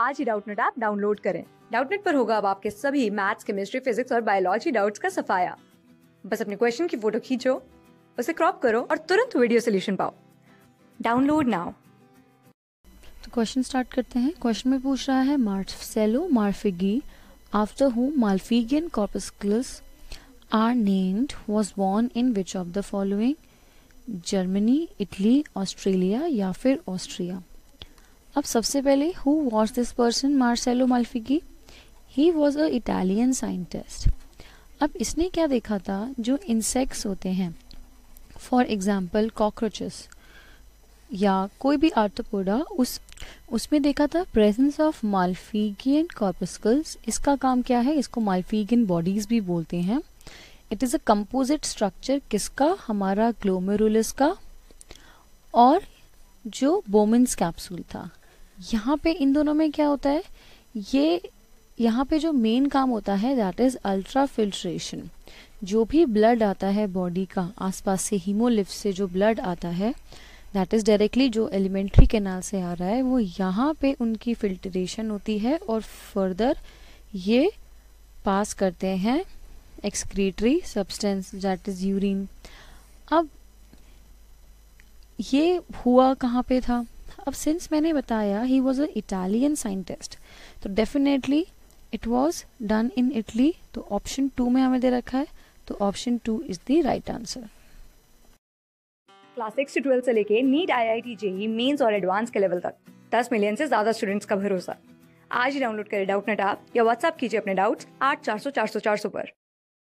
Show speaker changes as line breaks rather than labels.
आज ही Doubtnut app download करें डाउटनेट पर होगा अब आपके सभी मैथ्स केमिस्ट्री फिजिक्स और बायोलॉजी डाउट्स का सफाया बस अपने क्वेश्चन की फोटो खींचो उसे क्रॉप करो और तुरंत वीडियो सोल्यूशन
पाओ डाउनलोड नाउ तो क्वेश्चन स्टार्ट करते हैं क्वेश्चन में पूछ रहा है Marcelo Malpighi after whom Malpighian corpuscles are named was born in which of the following Germany Italy Australia या फिर ऑस्ट्रिया अब सबसे पहले who was this person Marcello Malpighi he was a Italian scientist अब इसने क्या देखा था जो इंसेक्ट्स होते हैं फॉर एग्ज़ाम्पल कॉकरोचेस या कोई भी आर्थोपोडा उस उसमें देखा था प्रेजेंस ऑफ माल्फीगियन कॉर्पस्कल्स इसका काम क्या है इसको माल्फीगियन बॉडीज भी बोलते हैं it is a composite structure किसका हमारा ग्लोमेरुलस का और जो बोमेंस कैप्सूल था यहाँ पे इन दोनों में क्या होता है ये यहाँ पे जो मेन काम होता है दैट इज़ अल्ट्रा फिल्ट्रेशन जो भी ब्लड आता है बॉडी का आसपास से हीमोलिफ से जो ब्लड आता है दैट इज़ डायरेक्टली जो एलिमेंट्री कैनाल से आ रहा है वो यहाँ पे उनकी फिल्ट्रेशन होती है और फर्दर ये पास करते हैं excretory substance that is urine अब ये हुआ कहाँ पे था अब सिंस मैंने बताया he was a Italian scientist तो definitely it was done in Italy तो ऑप्शन टू में हमें दे रखा है तो option two is the right answer
class six twelfth से लेके NEET I I T JEE mains और एडवांस के लेवल तक दस मिलियन से ज्यादा स्टूडेंट्स का भरोसा आज ही डाउनलोड करें डाउट नेट आप या व्हाट्सअप कीजिए अपने डाउट्स आठ चार सौ चार सौ चार सौ पर